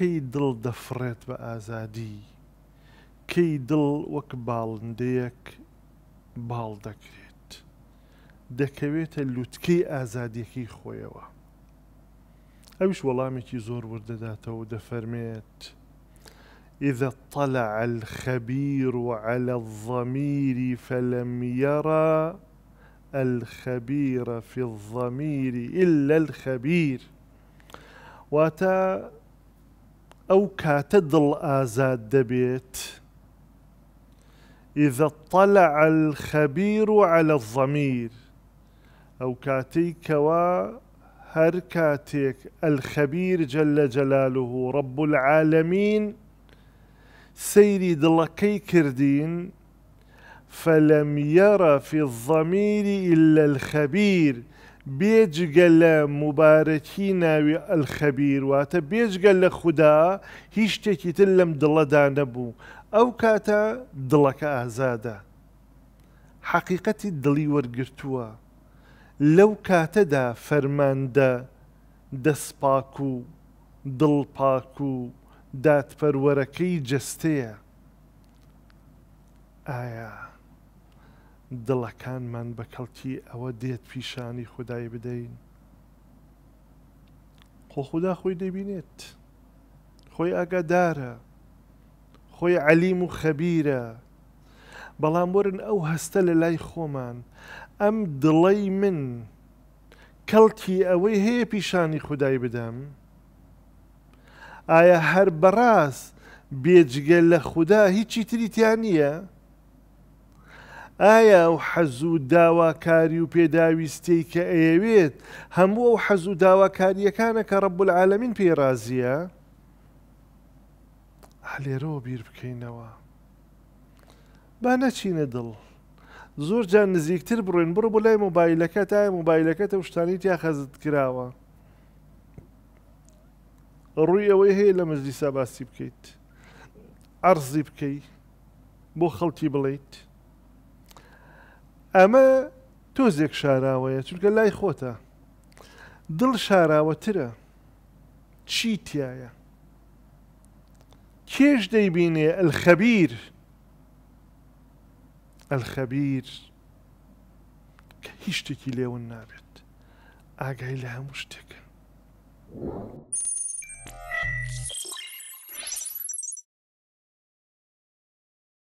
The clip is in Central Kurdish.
کەی دڵ دەفڕێت بە وكبال نديك بال دكريت دكويت باڵ دەکرێت دەکەوێتە لووتکەی ئازادیەکی خۆیەوە ئەوش وەڵامێکی زۆر وردەداتەوە دەفەرمێت إذا اطلع الخبير على الضمير فلم يرى الخبير في الضمير إلا الخبير واتى أو كاتدل آزاد دبيت إذا اطلع الخبير على الضمير أو كاتيك و هركاتيك الخبير جل جلاله رب العالمين العالمین سەیری فلم يرى في الضمير إلا الخبير بێجگە لە مبارەکی ناوی ئەلخەبیر واتە بێجگە لە خوددا هیچ شتێکی تر لەم دڵەدا نەبوو ئەو کاتە دڵەکە ئازادە حەقیقەتی دڵی وەرگرتووە لەو کاتەدا فەرماندە دەستپاک و دڵپاک و دادپەروەرەکەی جستەیە ئایا دڵەکانمان بە کەڵکی ئەوە دێت پیشانی خدای بدەین خۆ خوددا خۆی دەبینێت خۆی ئاگادارە خۆی علیم و خەبیرە بەڵام ورن ئەو هەستە لە لای خۆمان ئەم دڵی من کەڵکی ئەوەی هەیە پیشانی خدای بدەم ئایا هەر بەڕاست بێجگە لە خوددا هیچی تریتیان نییە؟ ئایا ئەو حەزوو داواکاری و پێداویستی کە ئەیەوێت هەموو ئەو حەزوو داواکاریەکانە کە ڕەبول العالمین پێڕازیە هەلێرەوە بیر بکەینەوە با نەچینە دڵ زۆر جان نزیکتر بڕێن بڕ بۆ لای مۆبایلەکە تای مۆبایلەکەتە شتانیت یا خەزت کراوە ڕووی ئەوەی هەیە لە مەزلی ساباسی بکەیت ئەرزی بکەیت بۆ خەڵکی بڵیت ئەمە تۆزێک شاراوەیە چونکە لای خۆتە دڵ شاراوەترە چیتیایە کێش دەیبینێ ئەلخەبیر ئەلخەبیر کە هیچ شتێکی لێون نابێت ئاگای لە هەموو شتێکە.